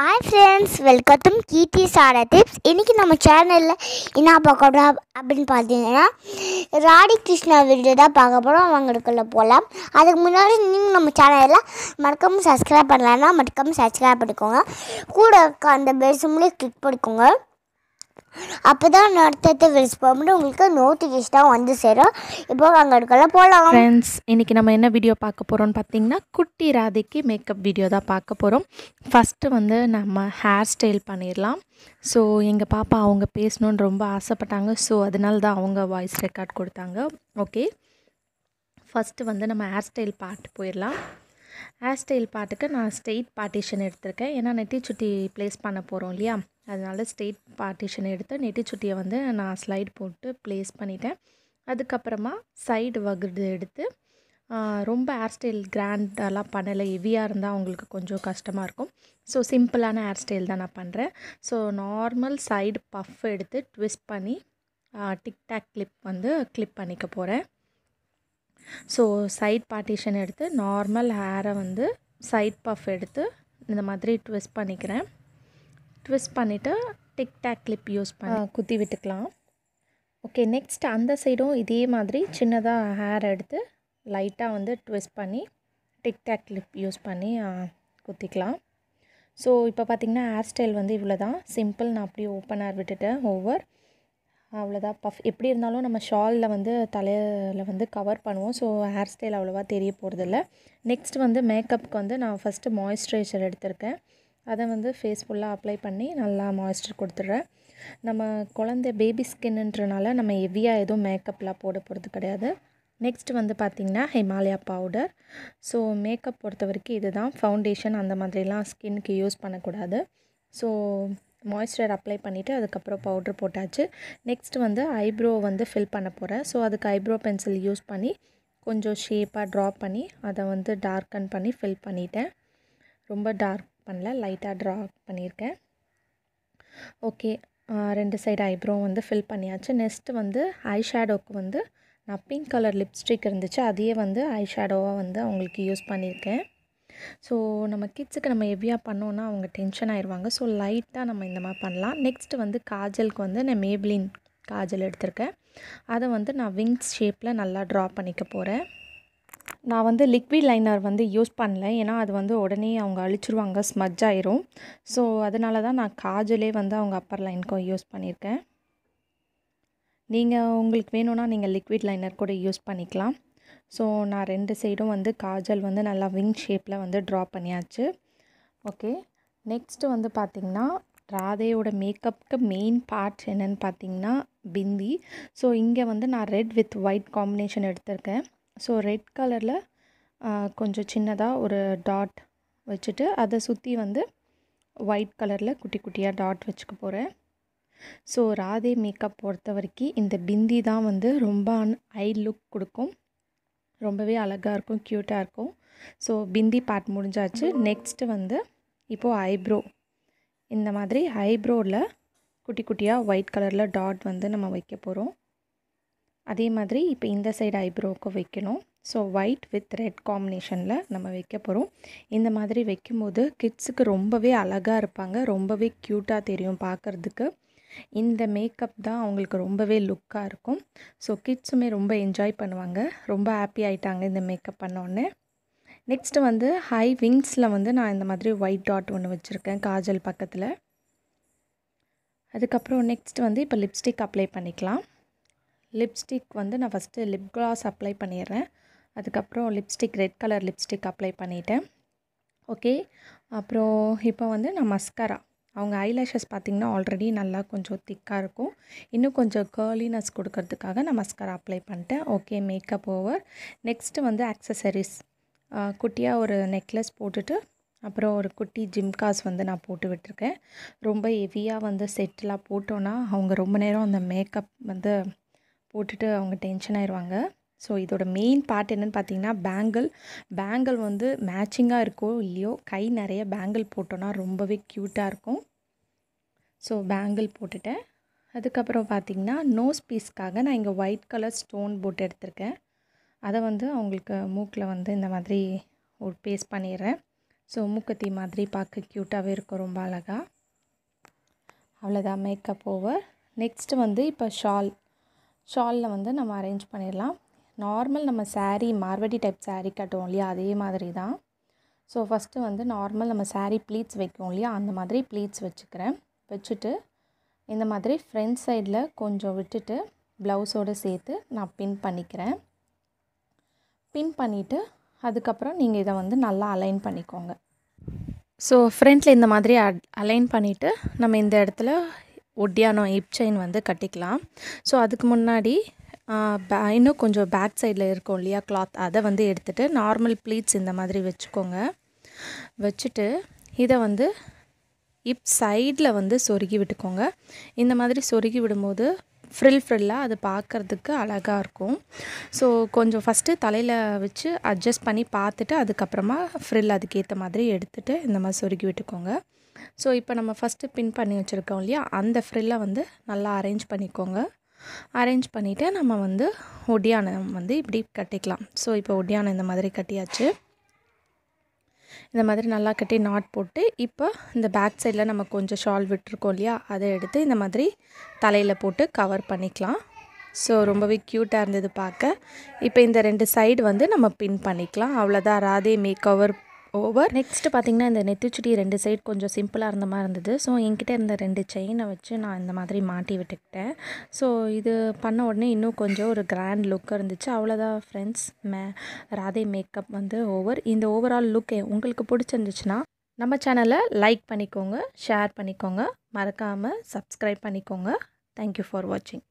hi friends welcome to Keerthi சாடா tips இன்றைக்கி நம்ம சேனலில் என்ன பார்க்க போகிறோம் அப்படின்னு பார்த்தீங்கன்னா ராடி கிருஷ்ணா வீடியோ தான் பார்க்க போகிறோம் அவங்களுக்குள்ளே போகலாம் அதுக்கு முன்னாடி நீங்கள் நம்ம சேனலில் மறக்காமல் சப்ஸ்கிரைப் பண்ணலான்னா மறக்காமல் சப்ஸ்கிரைப் பண்ணிக்கோங்க கூட இருக்க அந்த பெல் சிம்லேயே கிளிக் பண்ணிக்கோங்க அப்போதான் தான் நடத்தத்தை வில்ஸ் உங்களுக்கு நோட்டிஃபிகேஷனாக வந்து சேரும் இப்போ அங்கே இருக்கலாம் போகலாம் ஃப்ரெண்ட்ஸ் இன்றைக்கி நம்ம என்ன வீடியோ பார்க்க போகிறோம்னு பார்த்தீங்கன்னா குட்டி ராதிக்கு மேக்கப் வீடியோ தான் பார்க்க போகிறோம் ஃபஸ்ட்டு வந்து நம்ம ஹேர் ஸ்டைல் பண்ணிடலாம் ஸோ எங்கள் பாப்பா அவங்க பேசணுன்னு ரொம்ப ஆசைப்பட்டாங்க ஸோ அதனால தான் அவங்க வாய்ஸ் ரெக்கார்ட் கொடுத்தாங்க ஓகே ஃபஸ்ட்டு வந்து நம்ம ஹேர் ஸ்டைல் பாட்டு போயிடலாம் ஹேர் ஸ்டைல் பாட்டுக்கு நான் ஸ்ட்ரெயிட் பார்ட்டிஷன் எடுத்திருக்கேன் ஏன்னா நெட்டி சுட்டி ப்ளேஸ் பண்ண போகிறோம் இல்லையா அதனால் ஸ்ட்ரெயிட் பார்ட்டிஷன் எடுத்து நெட்டி சுட்டியை வந்து நான் ஸ்லைட் போட்டு ப்ளேஸ் பண்ணிட்டேன் அதுக்கப்புறமா சைடு வகுது எடுத்து ரொம்ப ஹேர் ஸ்டைல் கிராண்டெல்லாம் பண்ணலை ஹெவியாக இருந்தால் அவங்களுக்கு கொஞ்சம் கஷ்டமாக இருக்கும் ஸோ சிம்பிளான ஹேர் ஸ்டைல் தான் நான் பண்ணுறேன் ஸோ நார்மல் சைடு பஃப் எடுத்து ட்விஸ்ட் பண்ணி டிக்டாக் கிளிப் வந்து கிளிப் பண்ணிக்க போகிறேன் ஸோ சைட் பார்ட்டிஷன் எடுத்து நார்மல் ஹேரை வந்து சைட் பஃப் எடுத்து இந்த மாதிரி ட்விஸ்ட் பண்ணிக்கிறேன் ட்விஸ்ட் பண்ணிவிட்டு டிக் டேக் கிளிப் யூஸ் பண்ணி குத்தி விட்டுக்கலாம் ஓகே நெக்ஸ்ட் அந்த சைடும் இதே மாதிரி சின்னதாக ஹேர் எடுத்து லைட்டாக வந்து ட்விஸ்ட் பண்ணி டிக் டேக் கிளிப் யூஸ் பண்ணி குத்திக்கலாம் ஸோ இப்போ பார்த்திங்கன்னா ஹேர் ஸ்டைல் வந்து இவ்வளோ தான் சிம்பிள் நான் அப்படியே ஓப்பன் ஹேர் விட்டுட்டேன் ஓவர் அவ்வளோதான் பஃப் எப்படி இருந்தாலும் நம்ம ஷாலில் வந்து தலையில் வந்து கவர் பண்ணுவோம் ஸோ ஹேர் ஸ்டைல் அவ்வளோவா தெரிய போகிறதில்ல நெக்ஸ்ட் வந்து மேக்கப்புக்கு வந்து நான் ஃபஸ்ட்டு மாய்ஸ்சரைசர் எடுத்திருக்கேன் அதை வந்து ஃபேஸ் ஃபுல்லாக அப்ளை பண்ணி நல்லா மாய்ஸ்டர் கொடுத்துட்றேன் நம்ம குழந்தை பேபி ஸ்கின்ன்றனால நம்ம ஹெவியாக எதுவும் மேக்கப்லாம் போட போகிறது கிடையாது நெக்ஸ்ட் வந்து பார்த்திங்கன்னா ஹிமாலயா பவுடர் ஸோ மேக்கப் பொறுத்த வரைக்கும் இது தான் ஃபவுண்டேஷன் அந்த மாதிரிலாம் ஸ்கின்னுக்கு யூஸ் பண்ணக்கூடாது ஸோ மாய்ஸ்சர் அப்ளை பண்ணிவிட்டு அதுக்கப்புறம் பவுட்ரு போட்டாச்சு நெக்ஸ்ட் வந்து ஐப்ரோ வந்து ஃபில் பண்ண போகிறேன் ஸோ அதுக்கு ஐப்ரோ பென்சில் யூஸ் பண்ணி கொஞ்சம் ஷேப்பாக ட்ரா பண்ணி அதை வந்து டார்க்கன் பண்ணி ஃபில் பண்ணிட்டேன் ரொம்ப டார்க் பண்ணல லைட்டாக ட்ரா பண்ணியிருக்கேன் ஓகே ரெண்டு சைடு ஐப்ரோ வந்து ஃபில் பண்ணியாச்சு நெக்ஸ்ட்டு வந்து ஐ ஷேடோக்கு வந்து நான் பிங்க் கலர் லிப்ஸ்டிக் இருந்துச்சு அதையே வந்து ஐ ஷேடோவாக வந்து அவங்களுக்கு யூஸ் பண்ணியிருக்கேன் ஸோ நம்ம கிட்ஸுக்கு நம்ம எவ்வியாக பண்ணோன்னா அவங்க டென்ஷன் ஆயிடுவாங்க ஸோ லைட்டாக நம்ம இந்த மாதிரி பண்ணலாம் நெக்ஸ்ட் வந்து காஜலுக்கு வந்து நான் மேப்ளின் காஜல் எடுத்திருக்கேன் அதை வந்து நான் விங்ஸ் ஷேப்பில் நல்லா ட்ரா பண்ணிக்க போகிறேன் நான் வந்து லிக்விட் லைனர் வந்து யூஸ் பண்ணல ஏன்னா அது வந்து உடனே அவங்க அழிச்சிருவாங்க ஸ்மஜ் ஆயிரும் ஸோ அதனால தான் நான் காஜலே வந்து அவங்க அப்பர் லைனுக்கும் யூஸ் பண்ணியிருக்கேன் நீங்கள் உங்களுக்கு வேணும்னா நீங்கள் லிக்விட் லைனர் கூட யூஸ் பண்ணிக்கலாம் ஸோ நான் ரெண்டு சைடும் வந்து காஜல் வந்து நல்லா விங் ஷேப்பில் வந்து ட்ரா பண்ணியாச்சு ஓகே நெக்ஸ்ட்டு வந்து பார்த்திங்கன்னா ராதையோட மேக்கப்புக்கு மெயின் பார்ட்ஸ் என்னென்னு பார்த்திங்கன்னா பிந்தி ஸோ இங்கே வந்து நான் ரெட் வித் ஒயிட் காம்பினேஷன் எடுத்திருக்கேன் ஸோ ரெட் கலரில் கொஞ்சம் சின்னதாக ஒரு டாட் வச்சுட்டு அதை சுற்றி வந்து ஒயிட் கலரில் குட்டி குட்டியாக டாட் வச்சுக்க போகிறேன் ஸோ ராதே மேக்கப் பொறுத்த வரைக்கும் இந்த பிந்தி தான் வந்து ரொம்ப ஐ லுக் கொடுக்கும் ரொம்பவே அழகாக இருக்கும் க்யூட்டாக இருக்கும் ஸோ பிந்தி பார்ட் முடிஞ்சாச்சு நெக்ஸ்ட்டு வந்து இப்போது ஐப்ரோ இந்த மாதிரி ஐப்ரோவில் குட்டி குட்டியாக ஒயிட் கலரில் டாட் வந்து நம்ம வைக்க போகிறோம் அதே மாதிரி இப்போ இந்த சைடு ஐப்ரோவுக்கு வைக்கணும் ஸோ ஒயிட் வித் ரெட் காம்பினேஷனில் நம்ம வைக்க போகிறோம் இந்த மாதிரி வைக்கும்போது கிட்ஸுக்கு ரொம்பவே அழகாக இருப்பாங்க ரொம்பவே க்யூட்டாக தெரியும் பார்க்குறதுக்கு இந்த மேக்கப் தான் அவங்களுக்கு ரொம்பவே லுக்காக இருக்கும் ஸோ கிட்ஸுமே ரொம்ப என்ஜாய் பண்ணுவாங்க ரொம்ப ஹாப்பி ஆகிட்டாங்க இந்த மேக்கப் பண்ணோடனே நெக்ஸ்ட்டு வந்து ஹை விங்ஸில் வந்து நான் இந்த மாதிரி ஒயிட் டாட் ஒன்று வச்சுருக்கேன் காஜல் பக்கத்தில் அதுக்கப்புறம் நெக்ஸ்ட் வந்து இப்போ லிப்ஸ்டிக் அப்ளை பண்ணிக்கலாம் லிப்ஸ்டிக் வந்து நான் ஃபஸ்ட்டு லிப் கிளாஸ் அப்ளை பண்ணிடுறேன் அதுக்கப்புறம் lipstick red colour lipstick apply பண்ணிவிட்டேன் ஓகே அப்புறம் இப்போ வந்து நான் மஸ்காரா அவங்க ஐலேஷஸ் பார்த்திங்கன்னா ஆல்ரெடி நல்லா கொஞ்சம் திக்காக இருக்கும் இன்னும் கொஞ்சம் கேர்லினஸ் கொடுக்கறதுக்காக நான் மஸ்காரா அப்ளை பண்ணிட்டேன் ஓகே மேக்கப் ஓவர் நெக்ஸ்ட்டு வந்து ஆக்சசரிஸ் குட்டியாக ஒரு நெக்லஸ் போட்டுட்டு அப்புறம் ஒரு குட்டி ஜிம்காஸ் வந்து நான் போட்டு விட்டுருக்கேன் ரொம்ப ஹெவியாக வந்து செட்டெலாம் போட்டோன்னா அவங்க ரொம்ப நேரம் அந்த மேக்கப் வந்து போட்டுட்டு அவங்க டென்ஷன் ஆயிடுவாங்க ஸோ இதோட மெயின் பார்ட் என்னென்னு பார்த்தீங்கன்னா பேங்கிள் பேங்கிள் வந்து மேட்சிங்காக இருக்கோ இல்லையோ கை நிறைய பேங்கிள் போட்டோன்னா ரொம்பவே க்யூட்டாக இருக்கும் ஸோ பேங்கிள் போட்டுட்டேன் அதுக்கப்புறம் பார்த்திங்கன்னா நோஸ் பீஸ்க்காக நான் இங்கே ஒயிட் கலர் ஸ்டோன் போட்டு எடுத்திருக்கேன் அதை வந்து அவங்களுக்கு மூக்கில் வந்து இந்த மாதிரி ஒரு பேஸ்ட் பண்ணிடுறேன் ஸோ மூக்கத்தி மாதிரி பார்க்க க்யூட்டாகவே இருக்கும் ரொம்ப அழகாக அவ்வளோதான் மேக்கப் ஓவர் நெக்ஸ்ட்டு வந்து இப்போ ஷால் ஷாலில் வந்து நம்ம அரேஞ்ச் பண்ணிடலாம் நார்மல் நம்ம சாரீ மார்வடி டைப் சாரீ கட்டுவோம் இல்லையா அதே மாதிரி தான் ஸோ ஃபஸ்ட்டு வந்து நார்மல் நம்ம சாரீ ப்ளீட்ஸ் வைக்கும் இல்லையா அந்த மாதிரி ப்ளீட்ஸ் வச்சுக்கிறேன் வச்சுட்டு இந்த மாதிரி ஃப்ரண்ட் சைடில் கொஞ்சம் விட்டுட்டு ப்ளவுஸோடு சேர்த்து நான் பின் பண்ணிக்கிறேன் பின் பண்ணிவிட்டு அதுக்கப்புறம் நீங்கள் இதை வந்து நல்லா அலைன் பண்ணிக்கோங்க ஸோ ஃப்ரண்ட்டில் இந்த மாதிரி அலைன் பண்ணிவிட்டு நம்ம இந்த இடத்துல ஒட்டியானம் ஹிப் செயின் வந்து கட்டிக்கலாம் ஸோ அதுக்கு முன்னாடி இன்னும் கொஞ்சம் பேக் சைடில் இருக்கும் இல்லையா கிளாத் அதை வந்து எடுத்துகிட்டு நார்மல் ப்ளீட்ஸ் இந்த மாதிரி வச்சுக்கோங்க வச்சுட்டு இதை வந்து இப் சைடில் வந்து சொருகி விட்டுக்கோங்க இந்த மாதிரி சொருகி விடும்போது ஃப்ரில் ஃப்ரில்லாக அது பார்க்குறதுக்கு அழகாக இருக்கும் ஸோ கொஞ்சம் ஃபஸ்ட்டு தலையில் வச்சு அட்ஜஸ்ட் பண்ணி பார்த்துட்டு அதுக்கப்புறமா ஃப்ரில் அதுக்கேற்ற மாதிரி எடுத்துகிட்டு இந்த மாதிரி சொருகி விட்டுக்கோங்க ஸோ இப்போ நம்ம ஃபஸ்ட்டு பின் பண்ணி வச்சுருக்கோம் இல்லையா அந்த ஃப்ரில்லை வந்து நல்லா அரேஞ்ச் பண்ணிக்கோங்க அரேஞ்ச் பண்ணிவிட்டு நம்ம வந்து ஒடியானம் வந்து இப்படி கட்டிக்கலாம் ஸோ இப்போ ஒடியானம் இந்த மாதிரி கட்டியாச்சு இந்த மாதிரி நல்லா கட்டி நாட் போட்டு இப்போ இந்த பேக் சைடில் நம்ம கொஞ்சம் ஷால் விட்டுருக்கோம் இல்லையா அதை எடுத்து இந்த மாதிரி தலையில் போட்டு கவர் பண்ணிக்கலாம் ஸோ ரொம்பவே க்யூட்டாக இருந்தது பார்க்க இப்போ இந்த ரெண்டு சைடு வந்து நம்ம பின் பண்ணிக்கலாம் அவ்வளோதான் Radhe make over over next பார்த்திங்கன்னா இந்த நெத்திச்சுடி ரெண்டு சைடு கொஞ்சம் சிம்பிளாக இருந்த மாதிரி இருந்தது ஸோ என்கிட்ட இருந்த ரெண்டு செயினை வச்சு நான் இந்த மாதிரி மாட்டி விட்டுக்கிட்டேன் ஸோ இது பண்ண உடனே இன்னும் கொஞ்சம் ஒரு கிராண்ட் லுக் இருந்துச்சு அவ்வளோதான் ஃப்ரெண்ட்ஸ் மே ராதே மேக்கப் வந்து ஓவர் இந்த ஓவரால் லுக் உங்களுக்கு பிடிச்சிருந்துச்சுன்னா நம்ம சேனலை லைக் பண்ணிக்கோங்க ஷேர் பண்ணிக்கோங்க மறக்காமல் சப்ஸ்கிரைப் பண்ணிக்கோங்க தேங்க்யூ ஃபார் வாட்சிங்